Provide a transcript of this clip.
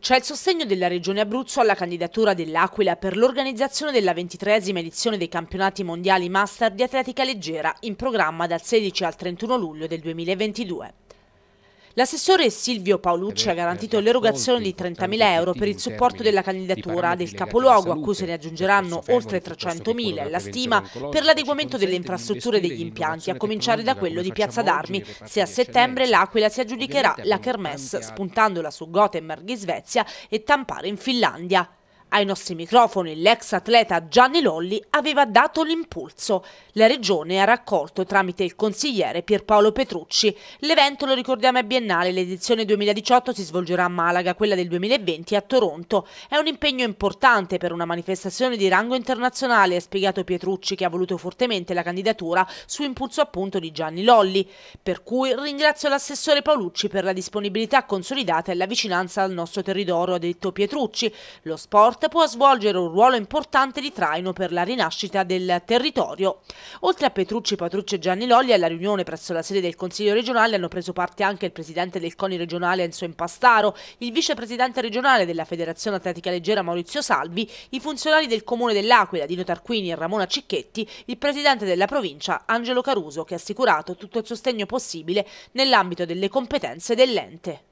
C'è il sostegno della Regione Abruzzo alla candidatura dell'Aquila per l'organizzazione della ventitreesima edizione dei campionati mondiali Master di atletica leggera in programma dal 16 al 31 luglio del 2022. L'assessore Silvio Paolucci ha garantito l'erogazione di 30.000 euro per il supporto della candidatura del capoluogo, a cui se ne aggiungeranno oltre 300.000 la stima per l'adeguamento delle infrastrutture e degli impianti, a cominciare da quello di Piazza d'Armi, se a settembre l'Aquila si aggiudicherà la Kermesse, spuntandola su Gothenburg in Svezia e Tampare in Finlandia. Ai nostri microfoni l'ex atleta Gianni Lolli aveva dato l'impulso. La regione ha raccolto tramite il consigliere Pierpaolo Petrucci. L'evento, lo ricordiamo, è biennale. L'edizione 2018 si svolgerà a Malaga, quella del 2020 a Toronto. È un impegno importante per una manifestazione di rango internazionale, ha spiegato Pietrucci, che ha voluto fortemente la candidatura su impulso appunto di Gianni Lolli. Per cui ringrazio l'assessore Paolucci per la disponibilità consolidata e la vicinanza al nostro territorio, ha detto Pietrucci. Lo sport sport può svolgere un ruolo importante di traino per la rinascita del territorio. Oltre a Petrucci, Patrucci e Gianni Lolli, alla riunione presso la sede del Consiglio regionale hanno preso parte anche il presidente del CONI regionale Enzo Impastaro, il vicepresidente regionale della Federazione Atletica Leggera Maurizio Salvi, i funzionari del Comune dell'Aquila Dino Tarquini e Ramona Cicchetti, il presidente della provincia Angelo Caruso che ha assicurato tutto il sostegno possibile nell'ambito delle competenze dell'ente.